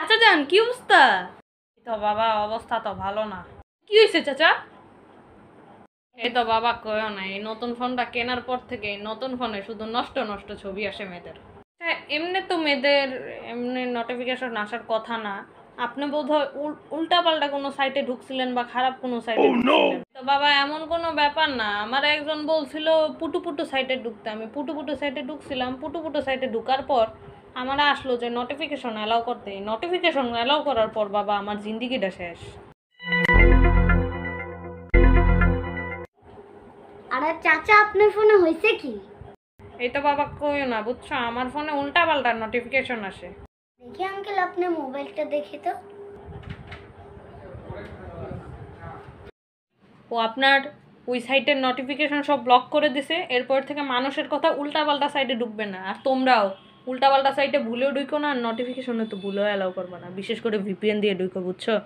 চাচা যান কি অবস্থা তো বাবা অবস্থা তো ভালো না কি হয়েছে চাচা এই তো বাবা কয় না এই নতুন ফোনটা কেনার পর থেকে নতুন ফোনে শুধু নষ্ট নষ্ট ছবি আসে মেয়েদের এমনি তো মেয়েদের এমনি নোটিফিকেশন আসার কথা না আপনি বোধহয় উল্টা পাল্টা কোনো সাইটে ঢুকছিলেন বা খারাপ কোনো সাইটে oh, তো বাবা এমন কোনো ব্যাপার না আমার একজন বলছিল পুটু পুটু সাইটে ঢুকতে আমি পুটু পুটু সাইটে ঢুকছিলাম পুটু পুটু সাইটে ঢুকার পর আমার আসলো যে নোটিফিকেশন অ্যালাউ করতে নোটিফিকেশন অ্যালাউ করার পর বাবা আমার জিন্দিগিটা শেষ আরে চাচা আপনার ফোনে হয়েছে কি এই তো বাবা কইও না বুঝছো আমার ফোনে উল্টা পাল্টা নোটিফিকেশন আসে দেখি আঙ্কেল আপনি মোবাইলটা দেখি তো ও আপনার ওই সাইটের নোটিফিকেশন সব ব্লক করে দিছে এরপর থেকে মানুষের কথা উল্টা পাল্টা সাইডে ঢুকবে না আর তোমরাও উল্টা পাল্টা সাইটে ভুলেও ঢুকো না আর নোটিফিকেশনে তো ভুলেও অ্যালাউ করবে না বিশেষ করে ভিপিএন দিয়ে ঢুকো বুঝছো